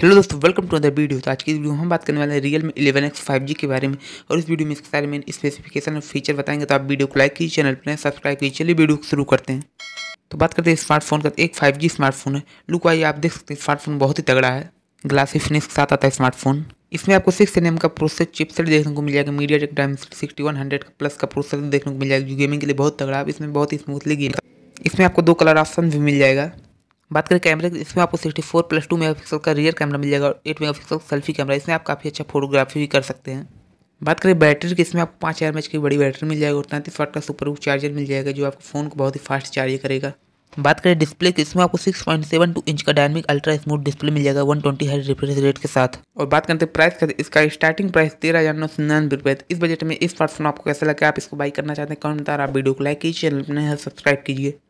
hello दोस्तों welcome to other video तो आज की वीडियो हम बात करने वाले हैं रियल में इलेवन एक्स फाइव जी के बारे में और इस वीडियो में इसके सारे मेन स्पेसिफिकेशन और फीचर बताएंगे तो आप वीडियो को लाइक कीजिए चैनल पर सब्सक्राइब कीजिए चलिए वीडियो को शुरू करते हैं तो बात करते हैं स्मार्टफोन का एक फाइव जी स्मार्टफोन है लुक वाइज आप देख सकते हैं स्मार्टफोन बहुत ही तगड़ा है ग्लासी फिनिश के साथ आता है स्मार्टफोन इसमें आपको सिक्स एन का प्रोसेस चिपसेट देखने को मिल जाएगा मीडिया टेक डायम सिक्सटी वन हंड्रेड का प्लस का प्रोसेस देखने को मिल जाएगा जो गेमिंग के लिए बहुत तगड़ा है इसमें बहुत ही स्मूथली गेम इसमें आपको दो कलर ऑप्शन भी मिल जाएगा बात करें कैमरे की इसमें आपको 64 फोर प्लस टू मेगा का रियर कैमरा मिल जाएगा और एट मेगा सेल्फी कैमरा इसमें आप काफ़ी अच्छा फोटोग्राफी भी कर सकते हैं बात करें बैटरी की इसमें आपको पाँच हज़ार की बड़ी बैटरी मिल जाएगी और तैंतीस वाट का सुपर चार्जर मिल जाएगा जो आपको फ़ोन को बहुत ही फास्ट चार्ज करेगा बात करें डिस्प्ले की इसमें आपको 6.72 इंच का डायनमिक अल्ट्रा स्मूथ डिस्प्ले मिल जाएगा 120 ट्वेंटी रिफ्रेश रेट के साथ और बात करते हैं प्राइस का इसका स्टार्टिंग प्राइस तेरह हज़ार नौ सौ निन्यानवे रुपये इस बजट में इस स्मार्टफोन आपको कैसा लगा आप इसको बाई करना चाहते हैं कौन बता आप वीडियो को लाइक कीजिए चैनल अपने सब्सक्राइब कीजिए